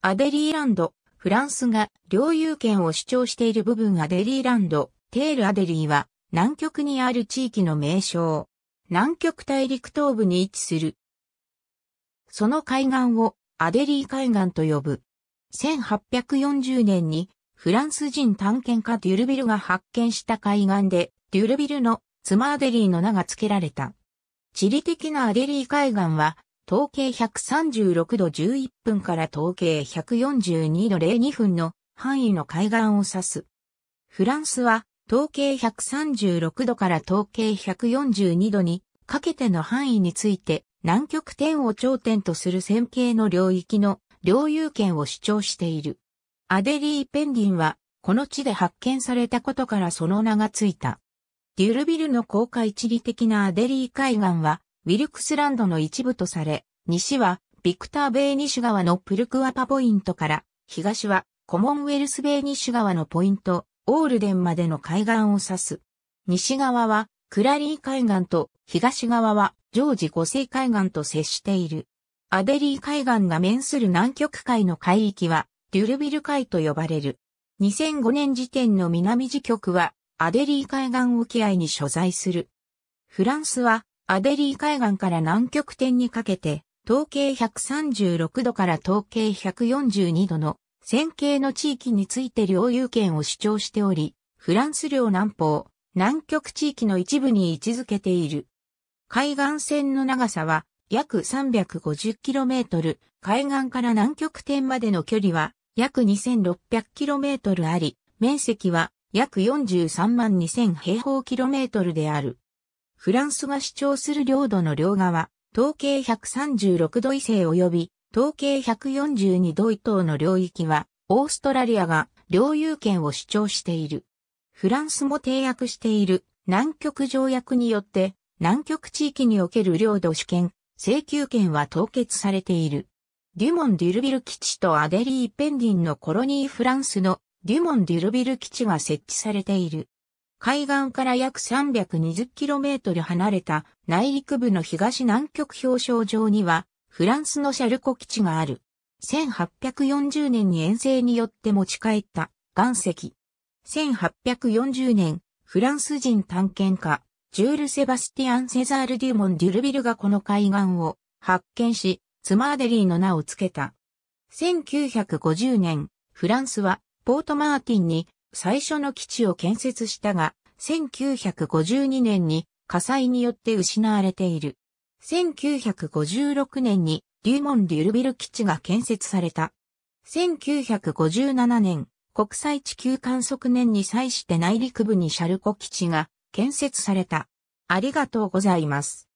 アデリーランド、フランスが領有権を主張している部分アデリーランド、テールアデリーは南極にある地域の名称。南極大陸東部に位置する。その海岸をアデリー海岸と呼ぶ。1840年にフランス人探検家デュルビルが発見した海岸でデュルビルの妻アデリーの名が付けられた。地理的なアデリー海岸は統計136度11分から統計142度02分の範囲の海岸を指す。フランスは統計136度から統計142度にかけての範囲について南極点を頂点とする線形の領域の領有権を主張している。アデリー・ペンギンはこの地で発見されたことからその名がついた。デュルビルの公開地理的なアデリー海岸はウィルクスランドの一部とされ、西はビクター・ベイニッシュ川のプルクアパポイントから、東はコモンウェルス・ベイニッシュ川のポイント、オールデンまでの海岸を指す。西側はクラリー海岸と東側はジョージ五世海岸と接している。アデリー海岸が面する南極海の海域はデュルビル海と呼ばれる。2005年時点の南時局はアデリー海岸沖合に所在する。フランスはアデリー海岸から南極点にかけて、統計136度から統計142度の線形の地域について領有権を主張しており、フランス領南方、南極地域の一部に位置づけている。海岸線の長さは約 350km、海岸から南極点までの距離は約 2600km あり、面積は約43万2000平方キロメートルである。フランスが主張する領土の両側、統計136度以西及び、統計142度以東の領域は、オーストラリアが領有権を主張している。フランスも締約している南極条約によって、南極地域における領土主権、請求権は凍結されている。デュモン・デュルビル基地とアデリー・ペンディンのコロニー・フランスのデュモン・デュルビル基地が設置されている。海岸から約 320km 離れた内陸部の東南極表彰場には、フランスのシャルコ基地がある。1840年に遠征によって持ち帰った岩石。1840年、フランス人探検家、ジュール・セバスティアン・セザール・デューモン・デュルビルがこの海岸を発見し、ツマーデリーの名を付けた。1950年、フランスはポートマーティンに最初の基地を建設したが、1952年に火災によって失われている。1956年にリューモン・デュルビル基地が建設された。1957年、国際地球観測年に際して内陸部にシャルコ基地が建設された。ありがとうございます。